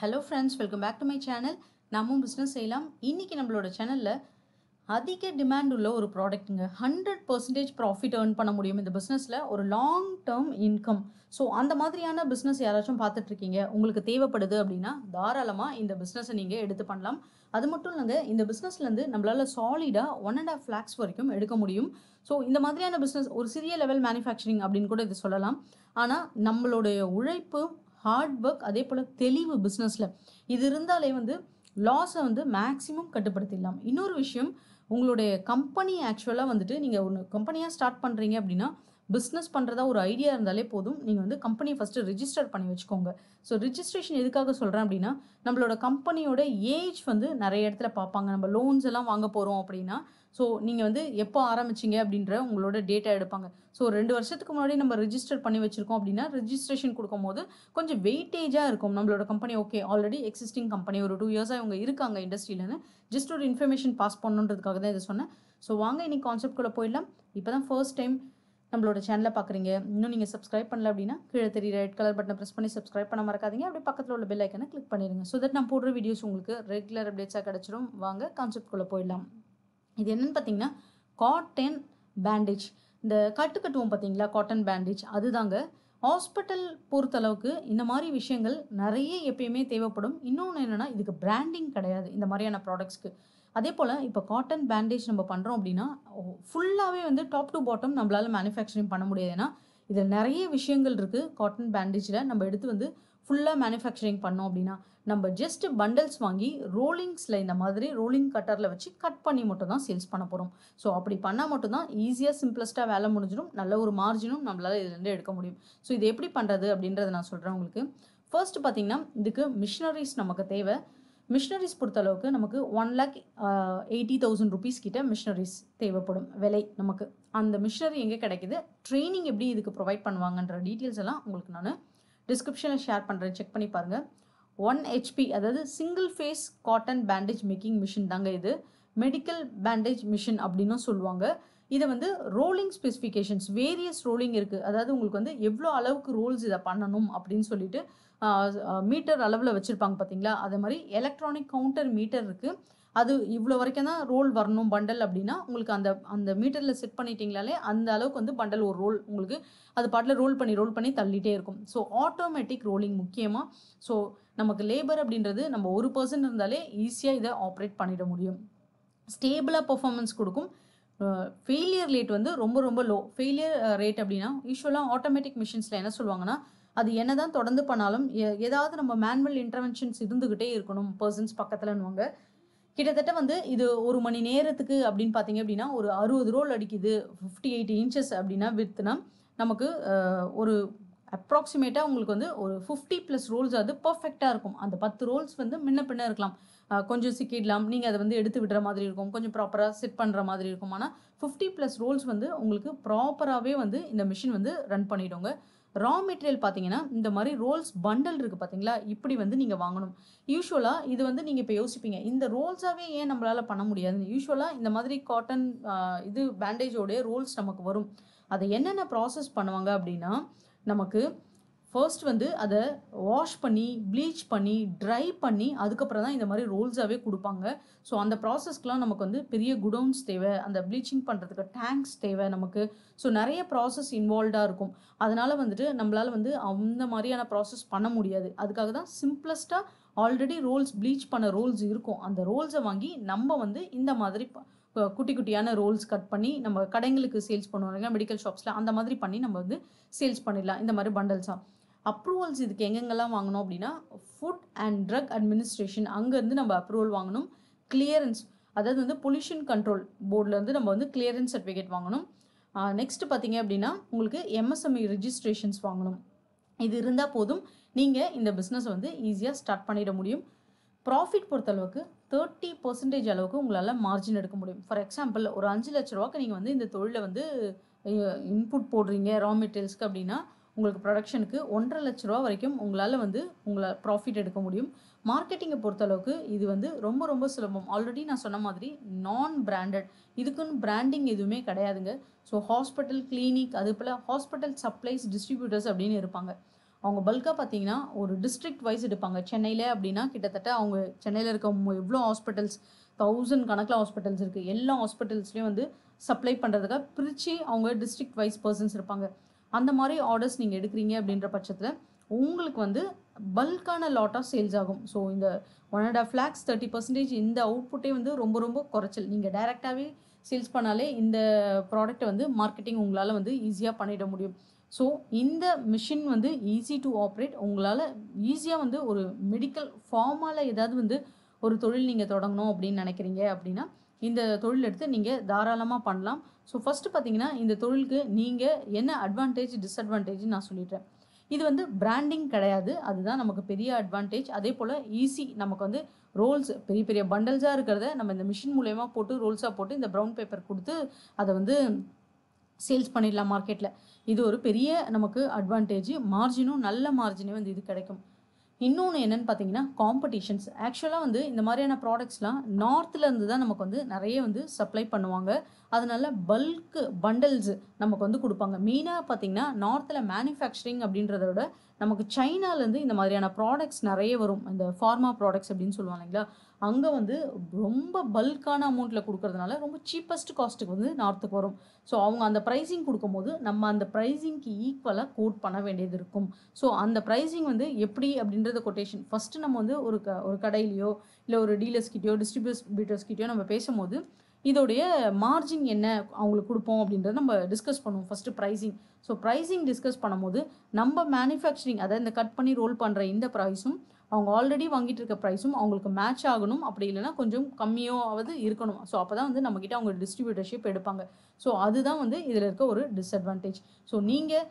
hello friends welcome back to my channel நம்ம business செய்யலாம் இன்றைக்கி நம்மளோட சேனலில் அதிக டிமாண்ட் உள்ள ஒரு ப்ராடக்ட்டுங்க ஹண்ட்ரட் பர்சன்டேஜ் ப்ராஃபிட் ஏர்ன் பண்ண முடியும் இந்த பிஸ்னஸில் ஒரு லாங் டேர்ம் இன்கம் ஸோ அந்த மாதிரியான பிஸ்னஸ் யாராச்சும் பார்த்துட்ருக்கீங்க உங்களுக்கு தேவைப்படுது அப்படின்னா தாராளமாக இந்த பிஸ்னஸை நீங்கள் எடுத்து பண்ணலாம் அது மட்டும் இல்லைங்க இந்த பிஸ்னஸ்லேருந்து நம்மளால் சாலிடாக ஒன் அண்ட் ஆஃப் லேக்ஸ் வரைக்கும் எடுக்க முடியும் ஸோ இந்த மாதிரியான பிஸ்னஸ் ஒரு சிறிய லெவல் மேனுஃபேக்சரிங் அப்படின்னு கூட இது சொல்லலாம் ஆனால் நம்மளுடைய உழைப்பு ஹார்ட் ஒர்க் அதே போல் தெளிவு பிஸ்னஸில் இது இருந்தாலே வந்து லாஸை வந்து மேக்ஸிமம் கட்டுப்படுத்திடலாம் இன்னொரு விஷயம் உங்களுடைய கம்பெனி ஆக்சுவலாக வந்துட்டு நீங்கள் ஒன்று கம்பெனியாக ஸ்டார்ட் பண்ணுறீங்க அப்படின்னா பிஸ்னஸ் பண்ணுறதா ஒரு ஐடியா இருந்தாலே போதும் நீங்கள் வந்து கம்பெனியை ஃபஸ்ட்டு ரிஜிஸ்டர் பண்ணி வச்சுக்கோங்க ஸோ ரிஜிஸ்ட்ரேஷன் எதுக்காக சொல்கிறேன் அப்படின்னா நம்மளோட கம்பெனியோட ஏஜ் வந்து நிறைய இடத்துல பார்ப்பாங்க நம்ம லோன்ஸ் எல்லாம் வாங்க போகிறோம் அப்படின்னா ஸோ நீங்கள் வந்து எப்போ ஆரம்பிச்சிங்க அப்படின்ற உங்களோட டேட்டா எடுப்பாங்க ஸோ ரெண்டு வருஷத்துக்கு முன்னாடி நம்ம ரிஜிஸ்டர் பண்ணி வச்சுருக்கோம் அப்படின்னா ரிஜிஸ்ட்ரேஷன் கொடுக்கும்போது கொஞ்சம் வெயிட்டேஜாக இருக்கும் நம்மளோட company okay already existing company ஒரு டூ இயர்ஸாக இவங்க இருக்காங்க இண்டஸ்ட்ரியிலன்னு ஜஸ்ட் ஒரு இன்ஃபர்மேஷன் பாஸ் பண்ணுன்றதுக்காக தான் இதை சொன்னேன் ஸோ வாங்க இன்னைக்கு கான்செப்ட்குள்ளே போயிடலாம் இப்போ தான் ஃபர்ஸ்ட் டைம் நம்மளோட சேனலை பார்க்குறீங்க இன்னும் நீங்கள் சப்ஸ்கிரைப் பண்ணல அப்படின்னா கீழே தெரிய ரெட் கலர் பட்டனை ப்ரெஸ் பண்ணி சப்ஸ்கிரைப் பண்ண மறக்காதீங்க அப்படியே பக்கத்தில் உள்ள பெல் ஐக்கனை கிளிக் பண்ணிடுங்க ஸோ தட் நான் போடுற வீடியோஸ் உங்களுக்கு ரெகுலர் அப்டேட்ஸாக கிடச்சிரும் வாங்க கான்செப்ட்குள்ளே போயிடலாம் இது என்னென்னு பார்த்தீங்கன்னா காட்டன் பேண்டேஜ் இந்த கட்டு கட்டுவோம் பார்த்தீங்களா காட்டன் பேண்டேஜ் அதுதாங்க ஹாஸ்பிட்டல் பொறுத்தளவுக்கு இந்த மாதிரி விஷயங்கள் நிறைய எப்பயுமே தேவைப்படும் இன்னொன்று என்னென்னா இதுக்கு பிராண்டிங் கிடையாது இந்த மாதிரியான ப்ராடக்ட்ஸ்க்கு அதே போல் இப்போ காட்டன் பேண்டேஜ் நம்ம பண்ணுறோம் அப்படின்னா ஃபுல்லாகவே வந்து டாப் டு பாட்டம் நம்மளால் மேனுஃபேக்சரிங் பண்ண முடியாது ஏன்னா இதில் நிறைய விஷயங்கள் இருக்குது காட்டன் பேண்டேஜில் நம்ம எடுத்து வந்து ஃபுல்லாக மேனுஃபேக்சரிங் பண்ணோம் அப்படின்னா நம்ம ஜஸ்ட் பண்டல்ஸ் வாங்கி ரோலிங்ஸில் இந்த மாதிரி ரோலிங் கட்டரில் வச்சு கட் பண்ணி மட்டும் தான் சேல்ஸ் பண்ண போகிறோம் ஸோ அப்படி பண்ணால் மட்டும்தான் ஈஸியாக சிம்பிளஸ்ட்டாக வேலை முடிஞ்சிடும் நல்ல ஒரு மார்ஜினும் நம்மளால் இதுலேருந்து எடுக்க முடியும் ஸோ இது எப்படி பண்ணுறது அப்படின்றத நான் சொல்கிறேன் உங்களுக்கு ஃபர்ஸ்ட் பார்த்திங்கன்னா இதுக்கு மிஷினரிஸ் நமக்கு தேவை மிஷினரிஸ் பொறுத்தளவுக்கு நமக்கு one lakh eighty thousand rupees கிட்ட மிஷினரிஸ் தேவைப்படும் விலை நமக்கு அந்த மிஷினரி எங்கே கிடைக்கிது ட்ரைனிங் எப்படி இதுக்கு ப்ரொவைட் பண்ணுவாங்கன்ற டீட்டெயில்ஸ் எல்லாம் உங்களுக்கு நான் டிஸ்கிரிப்ஷனில் ஷேர் பண்ணுறேன் செக் பண்ணி பாருங்கள் ஒன் ஹெச்பி அதாவது single phase cotton bandage making machine தாங்க இது மெடிக்கல் பேண்டேஜ் மிஷின் அப்படின்னும் சொல்லுவாங்க இதை வந்து ரோலிங் ஸ்பெசிஃபிகேஷன்ஸ் வேரியஸ் ரோலிங் இருக்குது அதாவது உங்களுக்கு வந்து எவ்வளோ அளவுக்கு ரோல்ஸ் இதை பண்ணணும் அப்படின்னு சொல்லிட்டு மீட்டர் அளவில் வச்சுருப்பாங்க பார்த்தீங்களா அதே மாதிரி எலக்ட்ரானிக் கவுண்டர் மீட்டர் இருக்குது அது இவ்வளோ வரைக்கும் தான் ரோல் வரணும் பண்டல் அப்படின்னா உங்களுக்கு அந்த அந்த மீட்டரில் செட் பண்ணிட்டீங்களாலே அந்த அளவுக்கு வந்து பண்டல் ஒரு ரோல் உங்களுக்கு அது பாட்டில் ரோல் பண்ணி ரோல் பண்ணி தள்ளிகிட்டே இருக்கும் ஸோ ஆட்டோமேட்டிக் ரோலிங் முக்கியமாக ஸோ நமக்கு லேபர் அப்படின்றது நம்ம ஒரு பர்சன் இருந்தாலே ஈஸியாக இதை ஆப்ரேட் பண்ணிட முடியும் ஸ்டேபிளாக பர்ஃபார்மன்ஸ் கொடுக்கும் ஃபெயிலியர் ரேட் வந்து ரொம்ப ரொம்ப லோ ஃபெயிலியர் ரேட் அப்படின்னா யூஸ்வலாக ஆட்டோமேட்டிக் மிஷின்ஸில் என்ன சொல்லுவாங்கன்னா அது என்ன தான் தொடர்ந்து பண்ணாலும் ஏதாவது நம்ம மேனுவல் இன்டர்வென்ஷன்ஸ் இருந்துக்கிட்டே இருக்கணும் பர்சன்ஸ் பக்கத்தில்னுவாங்க கிட்டத்தட்ட வந்து இது ஒரு மணி நேரத்துக்கு அப்படின்னு பார்த்தீங்க அப்படின்னா ஒரு அறுபது ரோல் அடிக்குது ஃபிஃப்டி எயிட் இன்ச்சஸ் அப்படின்னா விற்றுனா நமக்கு ஒரு அப்ராக்சிமேட்டாக உங்களுக்கு வந்து ஒரு ஃபிஃப்டி ப்ளஸ் ரோல்ஸ் அது பர்ஃபெக்டாக இருக்கும் அந்த பத்து ரோல்ஸ் வந்து முன்ன பின்ன இருக்கலாம் கொஞ்சம் சிக்கிடலாம் நீங்கள் அதை வந்து எடுத்து விடுற மாதிரி இருக்கும் கொஞ்சம் ப்ராப்பராக செட் பண்ணுற மாதிரி இருக்கும் ஆனால் ஃபிஃப்டி ப்ளஸ் ரோல்ஸ் வந்து உங்களுக்கு ப்ராப்பராகவே வந்து இந்த மிஷின் வந்து ரன் பண்ணிவிடுங்க ரா மெட்டீரியல் பார்த்தீங்கன்னா இந்த மாதிரி ரோல்ஸ் பண்டல் இருக்குது பார்த்தீங்களா இப்படி வந்து நீங்கள் வாங்கணும் யூஸ்வலாக இது வந்து நீங்கள் இப்போ யோசிப்பீங்க இந்த ரோல்ஸாகவே ஏன் நம்மளால் பண்ண முடியாதுன்னு யூஸ்வலாக இந்த மாதிரி காட்டன் இது பேண்டேஜோடைய ரோல்ஸ் நமக்கு வரும் அதை என்னென்ன ப்ராசஸ் பண்ணுவாங்க அப்படின்னா நமக்கு ஃபர்ஸ்ட் வந்து அதை வாஷ் பண்ணி ப்ளீச் பண்ணி ட்ரை பண்ணி அதுக்கப்புறம் தான் இந்த மாதிரி ரோல்ஸாகவே கொடுப்பாங்க ஸோ அந்த ப்ராசஸ்க்கெலாம் நமக்கு வந்து பெரிய குடவுன்ஸ் தேவை அந்த ப்ளீச்சிங் பண்ணுறதுக்கு டேங்க்ஸ் தேவை நமக்கு ஸோ நிறைய ப்ராசஸ் இன்வால்வ்டாக இருக்கும் அதனால் வந்துட்டு நம்மளால் வந்து அந்த மாதிரியான ப்ராசஸ் பண்ண முடியாது அதுக்காக தான் சிம்பிளஸ்ட்டாக ஆல்ரெடி ரோல்ஸ் ப்ளீச் பண்ண ரோல்ஸ் இருக்கும் அந்த ரோல்ஸை வாங்கி நம்ம வந்து இந்த மாதிரி குட்டி குட்டியான ரோல்ஸ் கட் பண்ணி நம்ம கடைங்களுக்கு சேல்ஸ் பண்ணுவோம் மெடிக்கல் ஷாப்ஸில் அந்த மாதிரி பண்ணி நம்ம வந்து சேல்ஸ் பண்ணிடலாம் இந்த மாதிரி பண்டல்ஸாக அப்ரூவல்ஸ் இதுக்கு எங்கெங்கெல்லாம் வாங்கணும் அப்படின்னா ஃபுட் அண்ட் ட்ரக் அட்மினிஸ்ட்ரேஷன் அங்கேருந்து நம்ம அப்ரூவல் வாங்கணும் கிளியரன்ஸ் அதாவது வந்து பொல்யூஷன் கண்ட்ரோல் போர்டிலேருந்து நம்ம வந்து கிளியரன்ஸ் சர்டிஃபிகேட் வாங்கணும் நெக்ஸ்ட் பார்த்தீங்க அப்படின்னா உங்களுக்கு எம்எஸ்எம்இ ரிஜிஸ்ட்ரேஷன்ஸ் e வாங்கணும் இது இருந்தால் போதும் நீங்கள் இந்த பிஸ்னஸ் வந்து ஈஸியாக ஸ்டார்ட் பண்ணிட முடியும் ப்ராஃபிட் பொறுத்தளவுக்கு தேர்ட்டி பர்சன்டேஜ் அளவுக்கு உங்களால் மார்ஜின் எடுக்க முடியும் ஃபார் எக்ஸாம்பிள் ஒரு அஞ்சு லட்ச ரூபாக்கு நீங்கள் வந்து இந்த தொழிலை வந்து இன்புட் போடுறீங்க ரா மெட்டீரியல்ஸ்க்கு அப்படின்னா உங்களுக்கு ப்ரொடக்ஷனுக்கு ஒன்றரை லட்ச ரூபா வரைக்கும் உங்களால் வந்து உங்களை ப்ராஃபிட் எடுக்க முடியும் மார்க்கெட்டிங்கை பொறுத்தளவுக்கு இது வந்து ரொம்ப ரொம்ப சுலபம் ஆல்ரெடி நான் சொன்ன மாதிரி நான் பிராண்டட் இதுக்குன்னு பிராண்டிங் எதுவுமே கிடையாதுங்க ஸோ ஹாஸ்பிட்டல் கிளினிக் அது போல் ஹாஸ்பிட்டல் சப்ளைஸ் டிஸ்ட்ரிபியூட்டர்ஸ் அப்படின்னு இருப்பாங்க அவங்க பல்காக பார்த்தீங்கன்னா ஒரு டிஸ்ட்ரிக்ட் வைஸ் எடுப்பாங்க சென்னையில் அப்படின்னா கிட்டத்தட்ட அவங்க சென்னையில் இருக்க எவ்வளோ ஹாஸ்பிட்டல்ஸ் தௌசண்ட் கணக்கில் ஹாஸ்பிட்டல்ஸ் இருக்குது எல்லா ஹாஸ்பிட்டல்ஸ்லேயும் வந்து சப்ளை பண்ணுறதுக்காக பிரித்து அவங்க டிஸ்ட்ரிக்ட் வைஸ் பர்சன்ஸ் இருப்பாங்க அந்த மாதிரி ஆர்டர்ஸ் நீங்கள் எடுக்கிறீங்க அப்படின்ற பட்சத்தில் உங்களுக்கு வந்து பல்கான லாட் ஆஃப் சேல்ஸ் ஆகும் ஸோ இந்த one and half lakhs thirty percentage இந்த அவுட்புட்டே வந்து ரொம்ப ரொம்ப குறைச்சல் நீங்கள் டைரெக்டாகவே சேல்ஸ் பண்ணாலே இந்த ப்ராடக்ட்டை வந்து மார்க்கெட்டிங் உங்களால் வந்து ஈஸியாக பண்ணிட முடியும் ஸோ இந்த மிஷின் வந்து ஈஸி டு ஆப்ரேட் உங்களால் ஈஸியாக வந்து ஒரு மெடிக்கல் ஃபார்மால் ஏதாவது வந்து ஒரு தொழில் நீங்கள் தொடங்கணும் அப்படின்னு நினைக்கிறீங்க அப்படின்னா இந்த தொழில் எடுத்து நீங்கள் தாராளமாக பண்ணலாம் ஸோ ஃபஸ்ட்டு பார்த்தீங்கன்னா இந்த தொழிலுக்கு நீங்கள் என்ன அட்வான்டேஜ் டிஸ்அட்வான்டேஜ் நான் சொல்லிடுறேன் இது வந்து பிராண்டிங் கிடையாது அதுதான் நமக்கு பெரிய அட்வான்டேஜ் அதே போல் ஈஸி நமக்கு வந்து ரோல்ஸ் பெரிய பெரிய பண்டல்ஸாக இருக்கிறத நம்ம இந்த மிஷின் மூலயமா போட்டு ரோல்ஸாக போட்டு இந்த ப்ரௌன் பேப்பர் கொடுத்து அதை வந்து சேல்ஸ் பண்ணிடலாம் மார்க்கெட்டில் இது ஒரு பெரிய நமக்கு அட்வான்டேஜ் மார்ஜினும் நல்ல மார்ஜினே வந்து இது கிடைக்கும் இன்னொன்று என்னென்னு பார்த்தீங்கன்னா காம்படிஷன்ஸ் ஆக்சுவலாக வந்து இந்த மாதிரியான ப்ராடக்ட்ஸ்லாம் இருந்து தான் நமக்கு வந்து நிறைய வந்து சப்ளை பண்ணுவாங்க அதனால் பல்க்கு பண்டல்ஸ் நமக்கு வந்து கொடுப்பாங்க மெயினாக பார்த்தீங்கன்னா நார்த்தில் மேனுஃபேக்சரிங் அப்படின்றத விட நமக்கு சைனாலேருந்து இந்த மாதிரியான ப்ராடக்ட்ஸ் நிறைய வரும் இந்த ஃபார்மா ப்ராடக்ட்ஸ் அப்படின்னு சொல்லுவாங்க இல்லைங்களா அங்கே வந்து ரொம்ப பல்கான அமௌண்ட்டில் கொடுக்கறதுனால ரொம்ப சீப்பஸ்ட் காஸ்ட்டுக்கு வந்து நார்த்துக்கு வரும் ஸோ அவங்க அந்த ப்ரைஸிங் கொடுக்கும்போது நம்ம அந்த ப்ரைஸிங்க்கு ஈக்குவலாக கோட் பண்ண வேண்டியது இருக்கும் ஸோ அந்த ப்ரைஸிங் வந்து எப்படி அப்படின்றத கொட்டேஷன் ஃபஸ்ட்டு நம்ம வந்து ஒரு க ஒரு கடையிலையோ இல்லை ஒரு டீலர்ஸ் டிஸ்ட்ரிபியூஸ் டிஸ்ட்ரிபியூட்டர்ஸ் நம்ம பேசும்போது இதோடைய மார்ஜின் என்ன அவங்களுக்கு கொடுப்போம் அப்படின்றத நம்ம டிஸ்கஸ் பண்ணுவோம் first pricing so pricing discuss பண்ணும்போது நம்ம மேனுஃபேக்சரிங் அதை இந்த கட் பண்ணி ரோல் பண்ணுற இந்த ப்ரைஸும் அவங்க ஆல்ரெடி வாங்கிட்டு இருக்க ப்ரைஸும் அவங்களுக்கு மேட்ச் ஆகணும் அப்படி இல்லைனா கொஞ்சம் கம்மியாவது இருக்கணும் ஸோ அப்போ தான் வந்து நம்மக்கிட்ட அவங்க டிஸ்ட்ரிபியூட்டர்ஷிப் எடுப்பாங்க ஸோ அதுதான் வந்து இதில் இருக்க ஒரு டிஸ்அட்வான்டேஜ் ஸோ நீங்கள்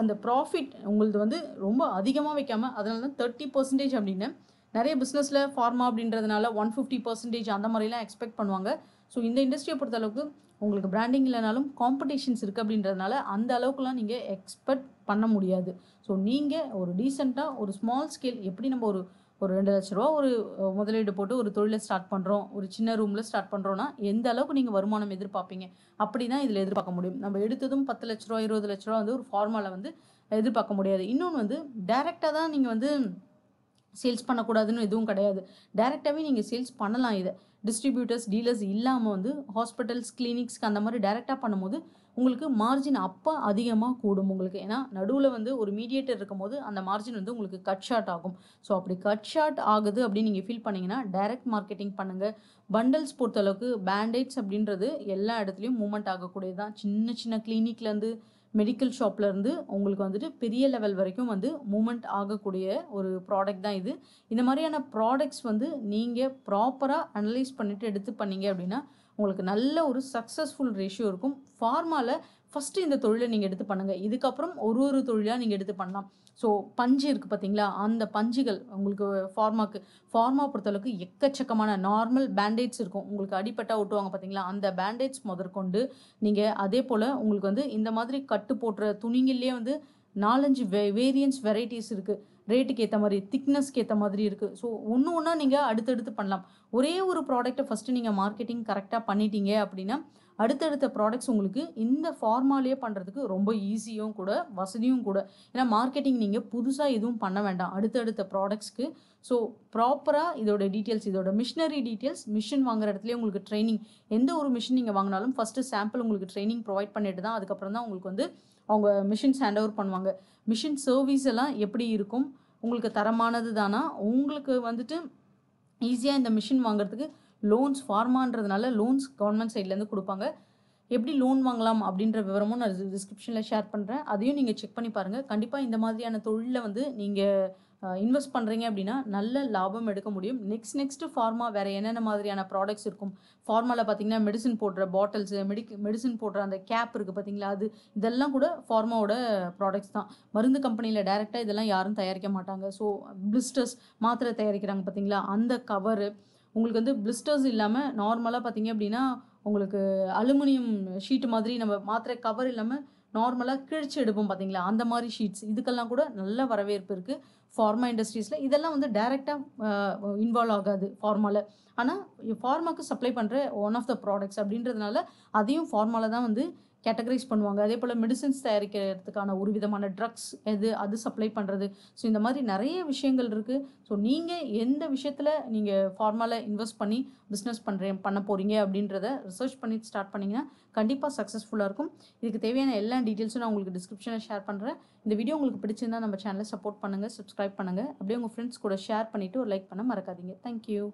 அந்த ப்ராஃபிட் உங்களது வந்து ரொம்ப அதிகமாக வைக்காமல் அதனால தான் தேர்ட்டி பர்சன்டேஜ் அப்படின்னு நிறைய பிஸ்னஸில் ஃபார்மா அப்படின்றதுனால ஒன் ஃபிஃப்டி பர்சன்டேஜ் அந்த மாதிரிலாம் எக்ஸ்பெக்ட் பண்ணுவாங்க ஸோ இந்த இண்டஸ்ட்ரியை பொறுத்தளவுக்கு உங்களுக்கு பிராண்டிங் இல்லைனாலும் காம்படிஷன்ஸ் இருக்குது அப்படின்றதுனால அந்த அளவுக்குலாம் நீங்கள் எக்ஸ்பெக்ட் பண்ண முடியாது ஸோ நீங்கள் ஒரு டீசெண்டாக ஒரு ஸ்மால் ஸ்கேல் எப்படி நம்ம ஒரு ஒரு ரெண்டு லட்ச ரூபா ஒரு முதலீடு போட்டு ஒரு தொழிலை ஸ்டார்ட் பண்ணுறோம் ஒரு சின்ன ரூமில் ஸ்டார்ட் பண்ணுறோன்னா எந்த அளவுக்கு நீங்கள் வருமானம் எதிர்பார்ப்பீங்க அப்படி தான் இதில் எதிர்பார்க்க முடியும் நம்ம எடுத்ததும் பத்து லட்ச ரூபா இருபது லட்ச ரூபா வந்து ஒரு ஃபார்மலை வந்து எதிர்பார்க்க முடியாது இன்னொன்று வந்து டைரெக்டாக தான் நீங்கள் வந்து சேல்ஸ் பண்ணக்கூடாதுன்னு எதுவும் கிடையாது டைரெக்டாகவே நீங்கள் சேல்ஸ் பண்ணலாம் இதை டிஸ்ட்ரிபியூட்டர்ஸ் டீலர்ஸ் இல்லாமல் வந்து ஹாஸ்பிட்டல்ஸ் கிளினிக்ஸ்க்கு அந்த மாதிரி டேரெக்டாக பண்ணும்போது உங்களுக்கு மார்ஜின் அப்போ அதிகமாக கூடும் உங்களுக்கு ஏன்னா நடுவில் வந்து ஒரு மீடியேட்டர் இருக்கும் போது அந்த மார்ஜின் வந்து உங்களுக்கு கட் ஷாட் ஆகும் ஸோ அப்படி கட் ஷாட் ஆகுது அப்படின்னு நீங்கள் ஃபீல் பண்ணிங்கன்னா டைரக்ட் மார்க்கெட்டிங் பண்ணுங்கள் பண்டல்ஸ் பொறுத்தளவுக்கு பேண்டேட்ஸ் அப்படின்றது எல்லா இடத்துலையும் மூமெண்ட் ஆகக்கூடியது தான் சின்ன சின்ன கிளினிக்லேருந்து மெடிக்கல் ஷாப்லேருந்து உங்களுக்கு வந்துட்டு பெரிய லெவல் வரைக்கும் வந்து மூமெண்ட் ஆகக்கூடிய ஒரு ப்ராடக்ட் தான் இது இந்த மாதிரியான ப்ராடக்ட்ஸ் வந்து நீங்கள் ப்ராப்பராக அனலைஸ் பண்ணிவிட்டு எடுத்து பண்ணீங்க அப்படின்னா உங்களுக்கு நல்ல ஒரு சக்ஸஸ்ஃபுல் ரேஷியோ இருக்கும் ஃபார்மாவில் ஃபஸ்ட்டு இந்த தொழிலை நீங்கள் எடுத்து பண்ணுங்கள் இதுக்கப்புறம் ஒரு ஒரு தொழிலாக நீங்கள் எடுத்து பண்ணலாம் ஸோ பஞ்சு இருக்குது பார்த்தீங்களா அந்த பஞ்சுகள் உங்களுக்கு ஃபார்மாக்கு ஃபார்மா பொறுத்தளவுக்கு எக்கச்சக்கமான நார்மல் பேண்டேட்ஸ் இருக்கும் உங்களுக்கு அடிப்பட்டா ஓட்டுவாங்க பார்த்தீங்களா அந்த பேண்டேட்ஸ் முதற்கொண்டு நீங்கள் அதே போல் உங்களுக்கு வந்து இந்த மாதிரி கட்டு போட்டுற துணிங்கள்லேயே வந்து நாலஞ்சு வே வேரியன்ஸ் வெரைட்டிஸ் இருக்குது ரேட்டுக்கு ஏற்ற மாதிரி திக்னஸ்க்கு ஏற்ற மாதிரி இருக்குது ஸோ ஒன்று ஒன்றா நீங்கள் அடுத்தடுத்து பண்ணலாம் ஒரே ஒரு ப்ராடக்ட்டை ஃபஸ்ட்டு நீங்கள் மார்க்கெட்டிங் கரெக்டாக பண்ணிட்டீங்க அப்படின்னா அடுத்தடுத்த ப்ராடக்ட்ஸ் உங்களுக்கு இந்த ஃபார்மாலேயே பண்ணுறதுக்கு ரொம்ப ஈஸியும் கூட வசதியும் கூட ஏன்னா மார்க்கெட்டிங் நீங்கள் புதுசாக எதுவும் பண்ண வேண்டாம் அடுத்தடுத்த ப்ராடக்ட்ஸ்க்கு ஸோ ப்ராப்பராக இதோட டீட்டெயில்ஸ் இதோட மிஷினரி டீட்டெயில்ஸ் மிஷின் வாங்குற இடத்துலேயே உங்களுக்கு ட்ரைனிங் எந்த ஒரு மிஷின் நீங்கள் வாங்கினாலும் ஃபஸ்ட்டு சாம்பிள் உங்களுக்கு ட்ரைனிங் ப்ரொவைட் பண்ணிட்டு தான் அதுக்கப்புறம் தான் உங்களுக்கு வந்து அவங்க மிஷின்ஸ் ஹேண்ட் ஓவர் பண்ணுவாங்க மிஷின் சர்வீஸ் எல்லாம் எப்படி இருக்கும் உங்களுக்கு தரமானது தானா உங்களுக்கு வந்துட்டு ஈஸியாக இந்த மிஷின் வாங்குறதுக்கு லோன்ஸ் ஃபார்மான்றதுனால லோன்ஸ் கவர்மெண்ட் சைட்லேருந்து கொடுப்பாங்க எப்படி லோன் வாங்கலாம் அப்படின்ற விவரமும் நான் டிஸ்கிரிப்ஷனில் ஷேர் பண்ணுறேன் அதையும் நீங்கள் செக் பண்ணி பாருங்கள் கண்டிப்பாக இந்த மாதிரியான தொழிலில் வந்து நீங்கள் இன்வெஸ்ட் பண்ணுறீங்க அப்படின்னா நல்ல லாபம் எடுக்க முடியும் நெக்ஸ்ட் நெக்ஸ்ட்டு ஃபார்மா வேறு என்னென்ன மாதிரியான ப்ராடக்ட்ஸ் இருக்கும் ஃபார்மாவில் பார்த்தீங்கன்னா மெடிசன் போடுற பாட்டில்ஸு மெடிக் மெடிசன் போடுற அந்த கேப் இருக்குது பார்த்தீங்களா அது இதெல்லாம் கூட ஃபார்மாவோட ப்ராடக்ட்ஸ் தான் மருந்து கம்பெனியில் டைரெக்டாக இதெல்லாம் யாரும் தயாரிக்க மாட்டாங்க ஸோ பிளிஸ்டர்ஸ் மாத்திரை தயாரிக்கிறாங்க பார்த்தீங்களா அந்த கவரு உங்களுக்கு வந்து பிளிஸ்டர்ஸ் இல்லாமல் நார்மலாக பார்த்தீங்க அப்படின்னா உங்களுக்கு அலுமினியம் ஷீட்டு மாதிரி நம்ம மாத்திரை கவர் இல்லாமல் நார்மலாக கிழிச்சு எடுப்போம் பார்த்தீங்களா அந்த மாதிரி ஷீட்ஸ் இதுக்கெல்லாம் கூட நல்ல வரவேற்பு இருக்குது ஃபார்மா இண்டஸ்ட்ரீஸில் இதெல்லாம் வந்து டைரெக்டாக இன்வால்வ் ஆகாது ஃபார்மாவில் ஆனால் ஃபார்மாக்கு சப்ளை பண்ணுற ஒன் ஆஃப் த ப்ராடக்ட்ஸ் அப்படின்றதுனால அதையும் ஃபார்மாவில் தான் வந்து கேட்டகரைஸ் பண்ணுவாங்க அதே போல் மெடிசன்ஸ் தயாரிக்கிறதுக்கான ஒரு விதமான ட்ரக்ஸ் எது அது சப்ளை பண்ணுறது ஸோ இந்த மாதிரி நிறைய விஷயங்கள் இருக்குது ஸோ நீங்கள் எந்த விஷயத்தில் நீங்கள் ஃபார்மலாக இன்வெஸ்ட் பண்ணி பிஸ்னஸ் பண்ணுறேன் பண்ண போகிறீங்க அப்படின்றத ரிசர்ச் பண்ணி ஸ்டார்ட் பண்ணிங்கன்னா கண்டிப்பாக சக்ஸஸ்ஃபுல்லாக இருக்கும் இதுக்கு தேவையான எல்லா டீட்டெயில்ஸும் நான் உங்களுக்கு டிஸ்கிரிப்ஷனில் ஷேர் பண்ணுறேன் இந்த வீடியோ உங்களுக்கு பிடிச்சிருந்தா நம்ம சேனலை சப்போர்ட் பண்ணுங்கள் சப்ஸ்கிரைப் பண்ணுங்கள் அப்படியே உங்கள் ஃப்ரெண்ட்ஸ் கூட ஷேர் பண்ணிவிட்டு ஒரு லைக் பண்ண மறக்காதீங்க தேங்க்யூ